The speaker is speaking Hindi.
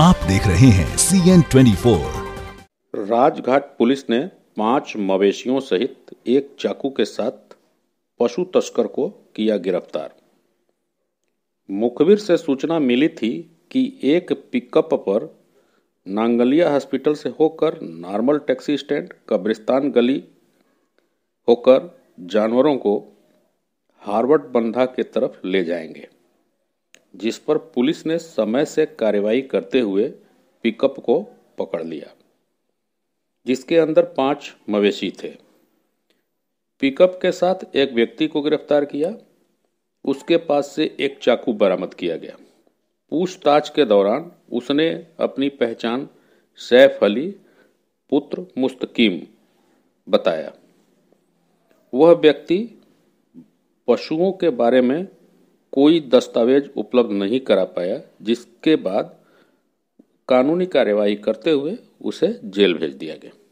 आप देख रहे हैं C N twenty four Rajghat police ने पांच मवेशियों सहित एक चाकू के साथ पशु तस्कर को किया गिरफ्तार मुखबिर से सूचना मिली थी कि एक पिकअप पर नांगलिया हॉस्पिटल से होकर नॉर्मल टैक्सी स्टैंड कब्रिस्तान गली होकर जानवरों को हार्वर्ड बंधा के तरफ ले जाएंगे जिस पर पुलिस ने समय से कार्रवाई करते हुए पिकअप को पकड़ लिया जिसके अंदर पांच मवेशी थे पिकअप के साथ एक व्यक्ति को गिरफ्तार किया उसके पास से एक चाकू बरामद किया गया पूछताछ के दौरान उसने अपनी पहचान सैफ अली पुत्र मुस्तकीम बताया वह व्यक्ति पशुओं के बारे में कोई दस्तावेज उपलब्ध नहीं करा पाया जिसके बाद कानूनी कार्रवाई करते हुए उसे जेल भेज दिया गया